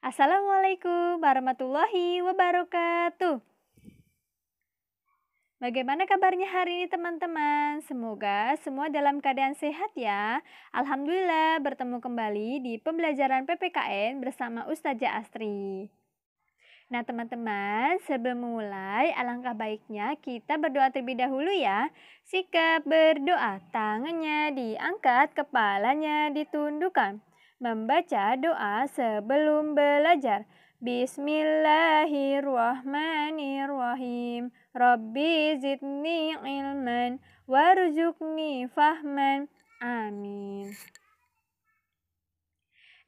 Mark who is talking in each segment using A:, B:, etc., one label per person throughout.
A: Assalamualaikum warahmatullahi wabarakatuh. Bagaimana kabarnya hari ini teman-teman? Semoga semua dalam keadaan sehat ya. Alhamdulillah bertemu kembali di pembelajaran PPKN bersama Ustazah Astri. Nah teman-teman, sebelum mulai alangkah baiknya kita berdoa terlebih dahulu ya. Sikap berdoa, tangannya diangkat, kepalanya ditundukkan membaca doa sebelum belajar. Bismillahirrahmanirrahim. Rabbi zidni ilman warzuqni fahman. Amin.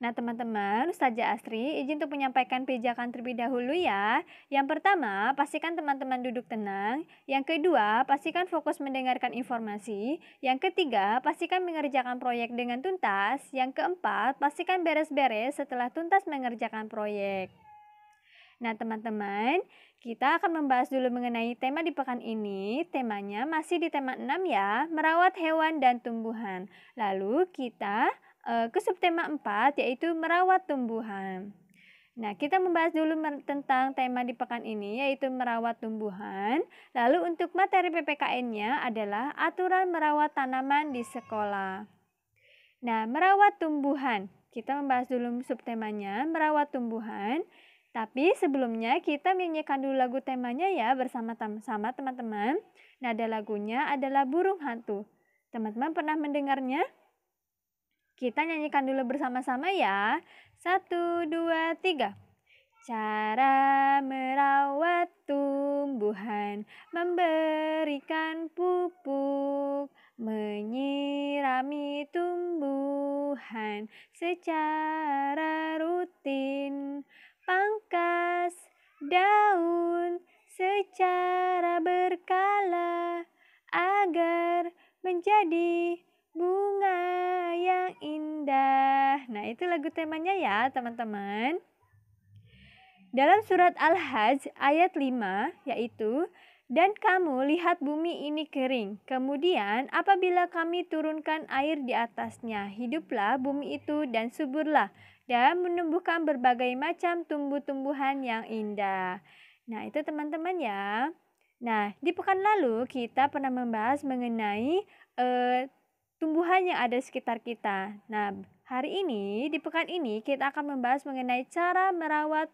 A: Nah, teman-teman, Ustazah Asri izin untuk menyampaikan pijakan terlebih dahulu ya. Yang pertama, pastikan teman-teman duduk tenang. Yang kedua, pastikan fokus mendengarkan informasi. Yang ketiga, pastikan mengerjakan proyek dengan tuntas. Yang keempat, pastikan beres-beres setelah tuntas mengerjakan proyek. Nah, teman-teman, kita akan membahas dulu mengenai tema di pekan ini. Temanya masih di tema 6 ya, merawat hewan dan tumbuhan. Lalu kita Eh, ke subtema 4 yaitu merawat tumbuhan. Nah, kita membahas dulu tentang tema di pekan ini yaitu merawat tumbuhan. Lalu untuk materi PPKN-nya adalah aturan merawat tanaman di sekolah. Nah, merawat tumbuhan. Kita membahas dulu subtemanya merawat tumbuhan. Tapi sebelumnya kita menyanyikan dulu lagu temanya ya bersama-sama teman-teman. Nada lagunya adalah burung hantu. Teman-teman pernah mendengarnya? Kita nyanyikan dulu bersama-sama ya. Satu, dua, tiga. Cara merawat tumbuhan, memberikan pupuk, menyirami tumbuhan secara rutin, pangkas daun secara berkala agar menjadi bunga yang indah. Nah, itu lagu temanya ya, teman-teman. Dalam surat Al-Hajj ayat 5 yaitu dan kamu lihat bumi ini kering. Kemudian apabila kami turunkan air di atasnya, hiduplah bumi itu dan suburlah dan menumbuhkan berbagai macam tumbuh-tumbuhan yang indah. Nah, itu teman-teman ya. Nah, di pekan lalu kita pernah membahas mengenai uh, tumbuhan yang ada di sekitar kita. Nah, hari ini di pekan ini kita akan membahas mengenai cara merawat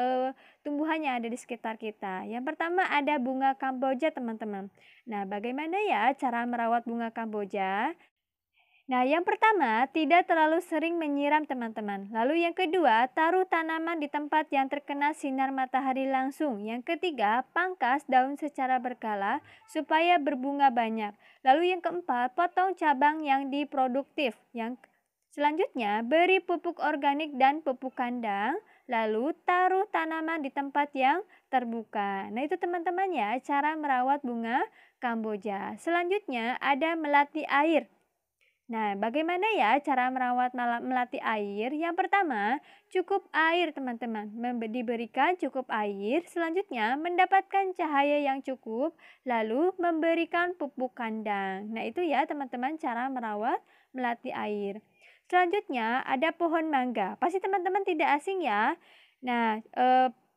A: uh, eh, tumbuhan yang ada di sekitar kita. Yang pertama ada bunga kamboja, teman-teman. Nah, bagaimana ya cara merawat bunga kamboja? Nah, yang pertama, tidak terlalu sering menyiram teman-teman. Lalu yang kedua, taruh tanaman di tempat yang terkena sinar matahari langsung. Yang ketiga, pangkas daun secara berkala supaya berbunga banyak. Lalu yang keempat, potong cabang yang diproduktif. Yang selanjutnya, beri pupuk organik dan pupuk kandang. Lalu taruh tanaman di tempat yang terbuka. Nah, itu teman-teman ya cara merawat bunga kamboja. Selanjutnya ada melati air. Nah, bagaimana ya cara merawat melati air? Yang pertama, cukup air teman-teman. Diberikan cukup air, selanjutnya mendapatkan cahaya yang cukup, lalu memberikan pupuk kandang. Nah, itu ya teman-teman cara merawat melati air. Selanjutnya ada pohon mangga. Pasti teman-teman tidak asing ya. Nah, e,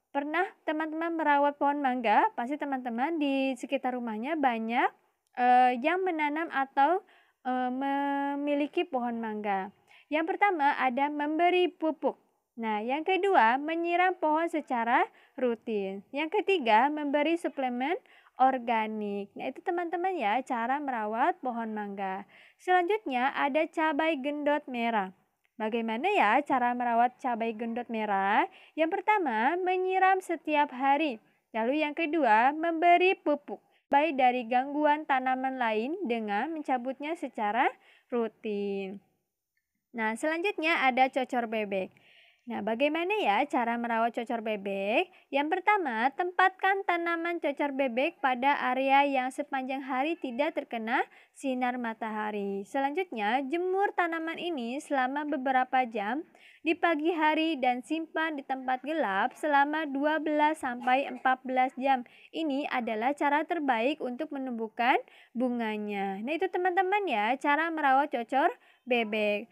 A: pernah teman-teman merawat pohon mangga? Pasti teman-teman di sekitar rumahnya banyak e, yang menanam atau Eh, memiliki pohon mangga. Yang pertama ada memberi pupuk. Nah, yang kedua menyiram pohon secara rutin. Yang ketiga memberi suplemen organik. Nah, itu teman-teman ya cara merawat pohon mangga. Selanjutnya ada cabai gendot merah. Bagaimana ya cara merawat cabai gendot merah? Yang pertama, menyiram setiap hari. Lalu yang kedua, memberi pupuk baik dari gangguan tanaman lain dengan mencabutnya secara rutin. Nah, selanjutnya ada cocor bebek. Nah, bagaimana ya cara merawat cocor bebek? Yang pertama, tempatkan tanaman cocor bebek pada area yang sepanjang hari tidak terkena sinar matahari. Selanjutnya, jemur tanaman ini selama beberapa jam di pagi hari dan simpan di tempat gelap selama 12 sampai 14 jam. Ini adalah cara terbaik untuk menumbuhkan bunganya. Nah, itu teman-teman ya cara merawat cocor bebek.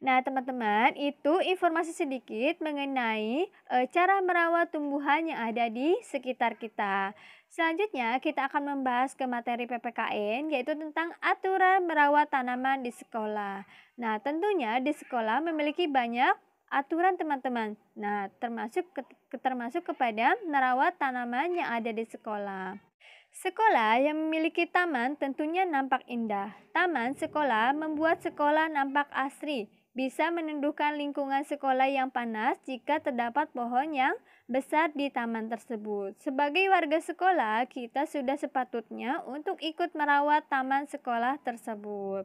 A: Nah, teman-teman, itu informasi sedikit mengenai e, cara merawat tumbuhan yang ada di sekitar kita. Selanjutnya, kita akan membahas ke materi PPKN, yaitu tentang aturan merawat tanaman di sekolah. Nah, tentunya di sekolah memiliki banyak aturan teman-teman. Nah, termasuk ke, termasuk kepada merawat tanaman yang ada di sekolah. Sekolah yang memiliki taman tentunya nampak indah. Taman sekolah membuat sekolah nampak asri bisa menenduhkan lingkungan sekolah yang panas jika terdapat pohon yang besar di taman tersebut. Sebagai warga sekolah, kita sudah sepatutnya untuk ikut merawat taman sekolah tersebut.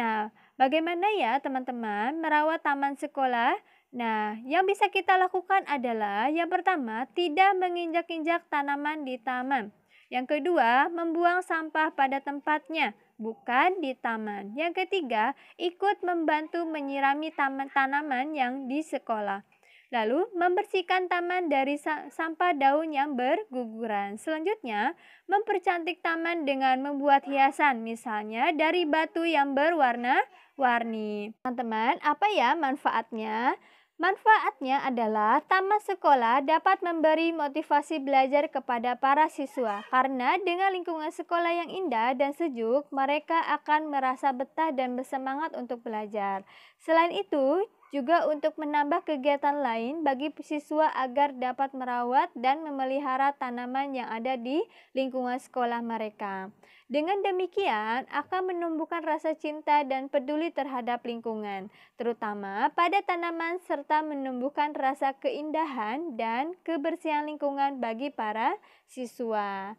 A: Nah, bagaimana ya teman-teman merawat taman sekolah? Nah, yang bisa kita lakukan adalah yang pertama, tidak menginjak-injak tanaman di taman. Yang kedua, membuang sampah pada tempatnya bukan di taman. Yang ketiga, ikut membantu menyirami taman tanaman yang di sekolah. Lalu, membersihkan taman dari sampah daun yang berguguran. Selanjutnya, mempercantik taman dengan membuat hiasan, misalnya dari batu yang berwarna warni. Teman-teman, apa ya manfaatnya? Manfaatnya adalah taman sekolah dapat memberi motivasi belajar kepada para siswa karena dengan lingkungan sekolah yang indah dan sejuk, mereka akan merasa betah dan bersemangat untuk belajar. Selain itu, juga untuk menambah kegiatan lain bagi siswa agar dapat merawat dan memelihara tanaman yang ada di lingkungan sekolah mereka. Dengan demikian, akan menumbuhkan rasa cinta dan peduli terhadap lingkungan, terutama pada tanaman serta menumbuhkan rasa keindahan dan kebersihan lingkungan bagi para siswa.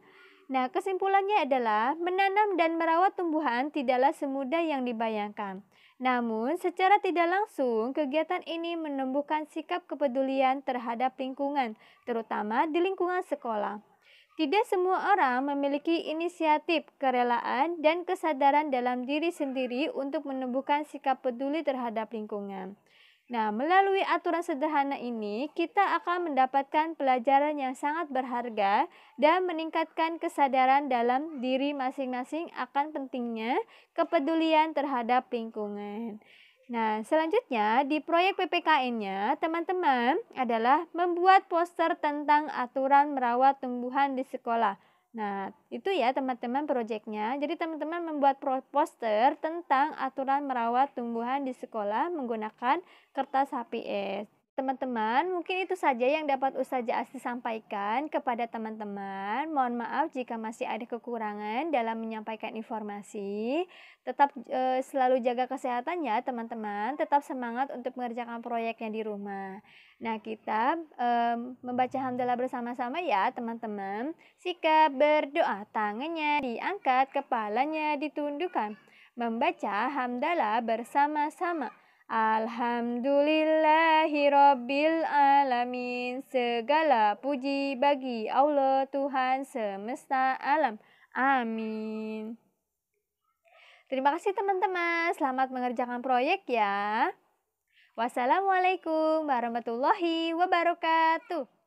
A: Nah, kesimpulannya adalah menanam dan merawat tumbuhan tidaklah semudah yang dibayangkan. Namun, secara tidak langsung, kegiatan ini menumbuhkan sikap kepedulian terhadap lingkungan, terutama di lingkungan sekolah. Tidak semua orang memiliki inisiatif, kerelaan, dan kesadaran dalam diri sendiri untuk menumbuhkan sikap peduli terhadap lingkungan. Nah, melalui aturan sederhana ini, kita akan mendapatkan pelajaran yang sangat berharga dan meningkatkan kesadaran dalam diri masing-masing akan pentingnya kepedulian terhadap lingkungan. Nah, selanjutnya di proyek PPKN-nya, teman-teman adalah membuat poster tentang aturan merawat tumbuhan di sekolah. Nah, itu ya teman-teman proyeknya. Jadi teman-teman membuat poster tentang aturan merawat tumbuhan di sekolah menggunakan kertas HPS. Teman-teman, mungkin itu saja yang dapat Ustazah Asti sampaikan kepada teman-teman. Mohon maaf jika masih ada kekurangan dalam menyampaikan informasi. Tetap e, selalu jaga kesehatan ya teman-teman. Tetap semangat untuk mengerjakan proyeknya di rumah. Nah, kita e, membaca hamdalah bersama-sama ya teman-teman. Sikap berdoa, tangannya diangkat, kepalanya ditundukkan. Membaca hamdalah bersama-sama. Alhamdulillahi Rabbil Alamin Segala puji bagi Allah Tuhan semesta alam Amin Terima kasih teman-teman Selamat mengerjakan proyek ya Wassalamualaikum warahmatullahi wabarakatuh